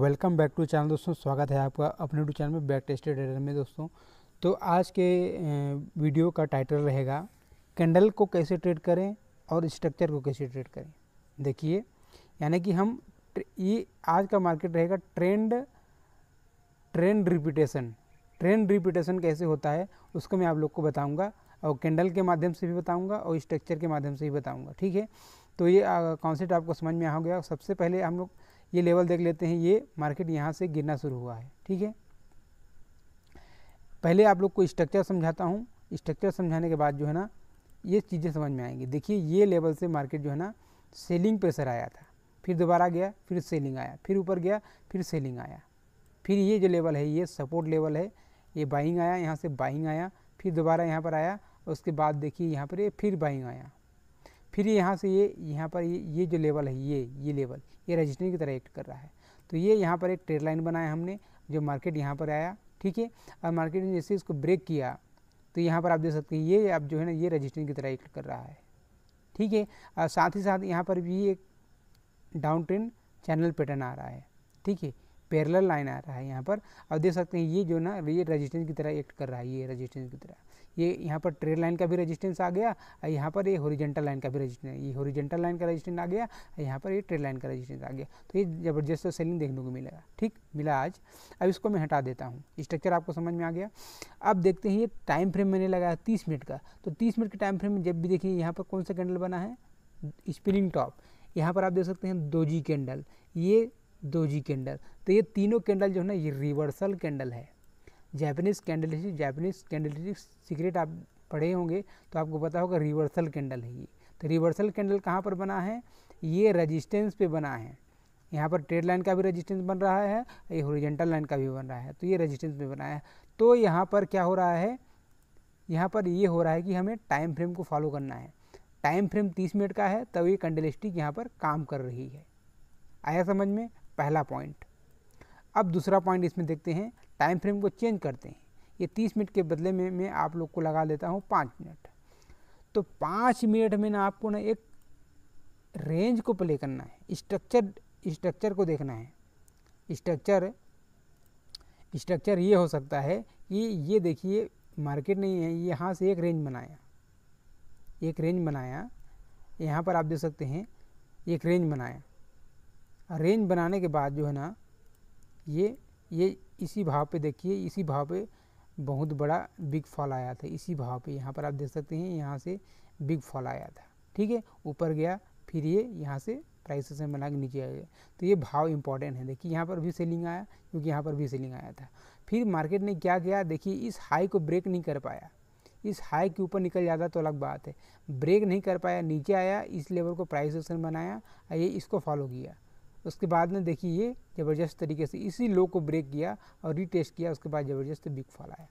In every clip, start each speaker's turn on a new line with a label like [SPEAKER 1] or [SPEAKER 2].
[SPEAKER 1] welcome back to channel दोस्तों स्वागत है आपका अपने टू चैनल में बैक टेस्टेड एडर में दोस्तों तो आज के वीडियो का टाइटल रहेगा कैंडल को कैसे ट्रेड करें और स्ट्रक्चर को कैसे ट्रेड करें देखिए यानी कि हम ये आज का मार्केट रहेगा trend trend repetition trend repetition कैसे होता है उसको मैं आप लोग को बताऊँगा और कैंडल के माध्यम से भी बताऊँगा और स्ट्रक्चर के माध्यम से भी बताऊँगा ठीक है तो ये कॉन्सेप्ट आपको समझ में आ गया सबसे पहले हम लोग ये लेवल देख लेते हैं ये मार्केट यहाँ से गिरना शुरू हुआ है ठीक है पहले आप लोग को स्ट्रक्चर समझाता हूँ स्ट्रक्चर समझाने के बाद जो है ना ये चीज़ें समझ में आएंगी देखिए ये लेवल से मार्केट जो है ना सेलिंग प्रेशर आया था फिर दोबारा गया फिर सेलिंग आया फिर ऊपर गया फिर सेलिंग आया फिर ये जो लेवल है ये सपोर्ट लेवल है ये बाइंग आया यहाँ से बाइंग आया फिर दोबारा यहाँ पर आया उसके बाद देखिए यहाँ पर ये फिर बाइंग आया फिर यहाँ से ये यहाँ पर ये ये जो लेवल है ये ये लेवल ये रजिस्टेंस की तरह एक्ट कर रहा है तो ये यहाँ पर एक ट्रेड लाइन बनाया हमने जो मार्केट यहाँ पर आया ठीक है और मार्केट ने जैसे इसको ब्रेक किया तो यहाँ पर आप देख सकते हैं ये आप जो है ना ये रजिस्टेंस की तरह एक्ट कर रहा है ठीक है और साथ ही साथ यहाँ पर भी एक डाउन ट्रेंड चैनल पैटर्न आ रहा है ठीक है पैरेलल लाइन आ रहा है यहाँ पर अब देख सकते हैं ये जो ना ये रेजिस्टेंस की तरह एक्ट कर रहा है ये रेजिस्टेंस की तरह ये यहाँ पर ट्रेड लाइन का भी रेजिस्टेंस आ गया और यहाँ पर ये होरिजेंटल लाइन का भी रेजिस्टेंस ये होरिजेंटल लाइन का रेजिस्टेंस आ गया और यहाँ पर ये ट्रेड लाइन का रेजिस्टेंस आ गया तो ये ज़बरदस्त सेलिंग देखने को मिलेगा ठीक मिला आज अब इसको मैं हटा देता हूँ स्ट्रक्चर आपको समझ में आ गया अब देखते हैं ये टाइम फ्रेम मैंने लगाया तीस मिनट का तो तीस मिनट के टाइम फ्रेम में जब भी देखिए यहाँ पर कौन सा कैंडल बना है स्प्रिंग टॉप यहाँ पर आप देख सकते हैं दोजी कैंडल ये दोजी कैंडल तो ये तीनों कैंडल जो है ना ये रिवर्सल कैंडल है Japanese candle Japanese candle secret आप पढ़े होंगे तो आपको पता होगा रिवर्सल कैंडल है ये तो रिवर्सल कैंडल कहाँ पर बना है ये रजिस्टेंस पे बना है यहाँ पर ट्रेड लाइन का भी रजिस्टेंस बन रहा है ये होरिजेंटल लाइन का भी बन रहा है तो ये रजिस्टेंस पे बना है तो यहाँ पर क्या हो रहा है यहाँ पर ये हो रहा है कि हमें टाइम फ्रेम को फॉलो करना है टाइम फ्रेम तीस मिनट का है तब ये कैंडल स्टिक यहाँ पर काम कर रही है आया समझ में पहला पॉइंट अब दूसरा पॉइंट इसमें देखते हैं टाइम फ्रेम को चेंज करते हैं ये तीस मिनट के बदले में मैं आप लोग को लगा देता हूँ पाँच मिनट तो पाँच मिनट में ना आपको ना एक रेंज को प्ले करना है स्ट्रक्चर स्ट्रक्चर को देखना है स्ट्रक्चर स्ट्रक्चर ये हो सकता है कि ये देखिए मार्केट नहीं है यहाँ से एक रेंज बनाया एक रेंज बनाया यहाँ पर आप देख सकते हैं एक रेंज बनाया रेंज बनाने के बाद जो है ना ये ये इसी भाव पे देखिए इसी भाव पे बहुत बड़ा बिग फॉल आया था इसी भाव पे यहाँ पर आप देख सकते हैं यहाँ से बिग फॉल आया था ठीक है ऊपर गया फिर ये यहाँ से प्राइस से बना के नीचे आ गया तो ये भाव इंपॉर्टेंट है देखिए यहाँ पर भी सेलिंग आया क्योंकि यहाँ पर भी सेलिंग आया था फिर मार्केट ने क्या किया देखिए इस हाई को ब्रेक नहीं कर पाया इस हाई के ऊपर निकल जाता तो अलग बात है ब्रेक नहीं कर पाया नीचे आया इस लेवल को प्राइस सेशन बनाया ये इसको फॉलो किया उसके बाद में देखिए ये ज़बरदस्त तरीके से इसी लो को ब्रेक किया और रीटेस्ट किया उसके बाद ज़बरदस्त बिग फॉल आया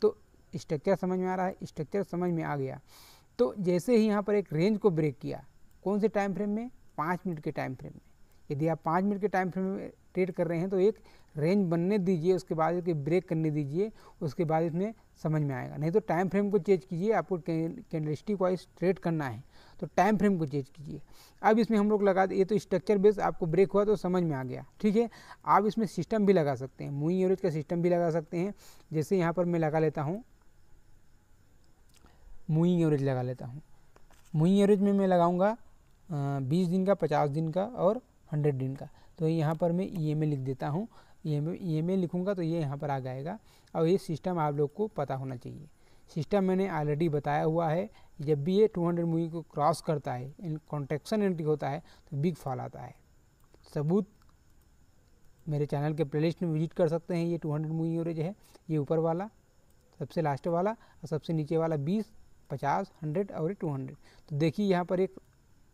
[SPEAKER 1] तो स्ट्रक्चर समझ में आ रहा है स्ट्रक्चर समझ में आ गया तो जैसे ही यहाँ पर एक रेंज को ब्रेक किया कौन से टाइम फ्रेम में पाँच मिनट के टाइम फ्रेम में यदि आप पाँच मिनट के टाइम फ्रेम में ट्रेड कर रहे हैं तो एक रेंज बनने दीजिए उसके बाद उसके ब्रेक करने दीजिए उसके बाद इसमें समझ में आएगा नहीं तो टाइम फ्रेम को चेंज कीजिए आपको कैंडल स्टिक वाइज ट्रेड करना है तो टाइम फ्रेम को चेंज कीजिए अब इसमें हम लोग लगा ये तो स्ट्रक्चर बेस आपको ब्रेक हुआ तो समझ में आ गया ठीक है आप इसमें सिस्टम भी लगा सकते हैं मूविंग एवरेज का सिस्टम भी लगा सकते हैं जैसे यहाँ पर मैं लगा लेता हूँ मूविंग एवरेज लगा लेता हूँ मूविंग एवरेज में मैं लगाऊँगा बीस दिन का पचास दिन का और हंड्रेड दिन का तो यहाँ पर मैं ई e लिख देता हूँ ई e एम e लिखूँगा तो ये यहाँ पर आ जाएगा और ये सिस्टम आप लोग को पता होना चाहिए सिस्टम मैंने ऑलरेडी बताया हुआ है जब भी ये 200 मूवी को क्रॉस करता है इन कॉन्ट्रेक्शन एंट्री होता है तो बिग फॉल आता है सबूत मेरे चैनल के प्लेलिस्ट में विजिट कर सकते हैं ये 200 मूवी और है ये ऊपर वाला सबसे लास्ट वाला और सबसे नीचे वाला 20, 50, 100 और 200 तो देखिए यहाँ पर एक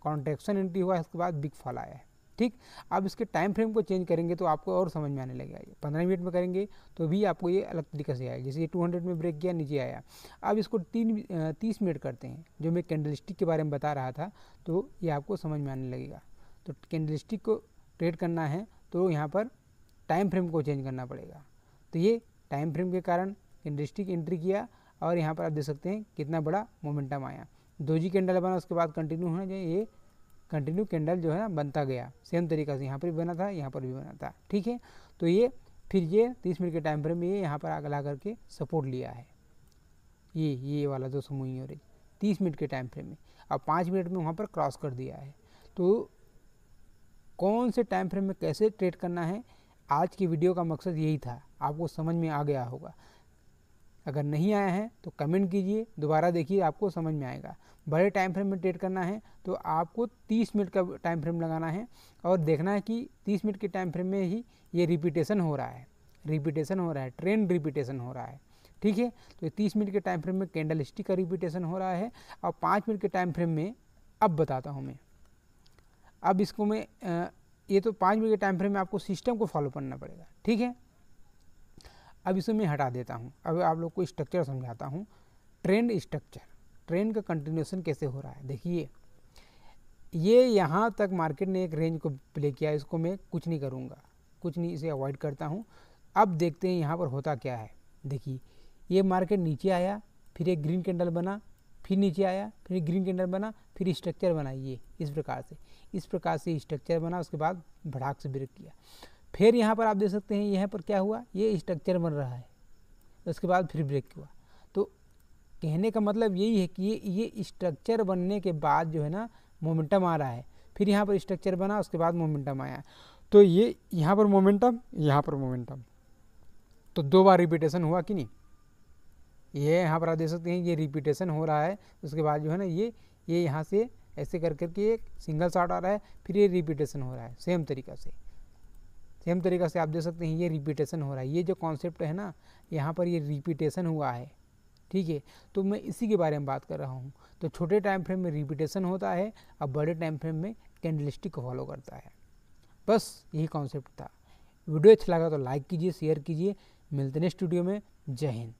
[SPEAKER 1] कॉन्ट्रेक्शन एंट्री हुआ है उसके बाद बिग फॉल आया है ठीक आप इसके टाइम फ्रेम को चेंज करेंगे तो आपको और समझ में आने लगेगा ये पंद्रह मिनट में करेंगे तो भी आपको ये अलग तरीके से आएगा जैसे ये टू हंड्रेड में ब्रेक किया नीचे आया अब इसको तीन तीस मिनट करते हैं जो मैं कैंडल स्टिक के बारे में बता रहा था तो ये आपको समझ में आने लगेगा तो कैंडल स्टिक को ट्रेड करना है तो यहाँ पर टाइम फ्रेम को चेंज करना पड़ेगा तो ये टाइम फ्रेम के कारण कैंडल स्टिक एंट्री किया और यहाँ पर आप देख सकते हैं कितना बड़ा मोमेंटम आया दो जी कैंडल बना उसके बाद कंटिन्यू होना चाहिए ये कंटिन्यू कैंडल जो है ना बनता गया सेम तरीका से यहाँ पर भी बना था यहाँ पर भी बना था ठीक है तो ये फिर ये तीस मिनट के टाइम फ्रेम में ये यहाँ पर आग ला करके सपोर्ट लिया है ये ये वाला जो समूह एवरेज तीस मिनट के टाइम फ्रेम में अब पाँच मिनट में वहाँ पर क्रॉस कर दिया है तो कौन से टाइम फ्रेम में कैसे ट्रेड करना है आज की वीडियो का मकसद यही था आपको समझ में आ गया होगा अगर नहीं आया है तो कमेंट कीजिए दोबारा देखिए आपको समझ में आएगा बड़े टाइम फ्रेम में ट्रेड करना है तो आपको 30 मिनट का टाइम फ्रेम लगाना है और देखना है कि 30 मिनट के टाइम फ्रेम में ही ये रिपीटेशन हो रहा है रिपीटेशन हो रहा है ट्रेंड रिपीटेशन हो रहा है ठीक है तो तीस मिनट के टाइम फ्रेम में कैंडल स्टिक का रिपीटेशन हो रहा है और पाँच मिनट के टाइम फ्रेम में अब बताता हूँ मैं अब इसको मैं ये तो पाँच मिनट के टाइम फ्रेम में आपको सिस्टम को फॉलो करना पड़ेगा ठीक है अब इसे मैं हटा देता हूँ अब आप लोग को स्ट्रक्चर समझाता हूँ ट्रेंड स्ट्रक्चर ट्रेंड का कंटिन्यूशन कैसे हो रहा है देखिए ये यहाँ तक मार्केट ने एक रेंज को प्ले किया इसको मैं कुछ नहीं करूँगा कुछ नहीं इसे अवॉइड करता हूँ अब देखते हैं यहाँ पर होता क्या है देखिए ये मार्केट नीचे आया फिर एक ग्रीन कैंडल बना फिर नीचे आया फिर ग्रीन कैंडल बना फिर स्ट्रक्चर बना ये इस प्रकार से इस प्रकार से स्ट्रक्चर बना उसके बाद भड़ाक से ब्रेक किया फिर यहाँ पर आप देख सकते हैं यहाँ पर क्या हुआ ये स्ट्रक्चर बन रहा है उसके बाद फिर ब्रेक हुआ तो कहने का मतलब यही है कि ये ये स्ट्रक्चर बनने के बाद जो है ना मोमेंटम आ रहा है फिर यहाँ पर स्ट्रक्चर बना उसके बाद मोमेंटम आया तो ये यहाँ पर मोमेंटम यहाँ पर मोमेंटम तो दो बार रिपीटेशन हुआ कि नहीं ये यहाँ पर आप देख सकते हैं ये रिपीटेशन हो रहा है उसके बाद जो है ना ये ये यहाँ से ऐसे कर करके एक सिंगल शॉट आ रहा है फिर ये रिपीटेशन हो रहा है सेम तरीका से सेम तरीक़ा से आप देख सकते हैं ये रिपीटेशन हो रहा है ये जो कॉन्सेप्ट है ना यहाँ पर ये रिपीटेशन हुआ है ठीक है तो मैं इसी के बारे में बात कर रहा हूँ तो छोटे टाइम फ्रेम में रिपीटेशन होता है और बड़े टाइम फ्रेम में कैंडलिस्टिक को फॉलो करता है बस यही कॉन्सेप्ट था वीडियो अच्छा लगा तो लाइक कीजिए शेयर कीजिए मिलते नेक्स्ट वीडियो में जय हिंद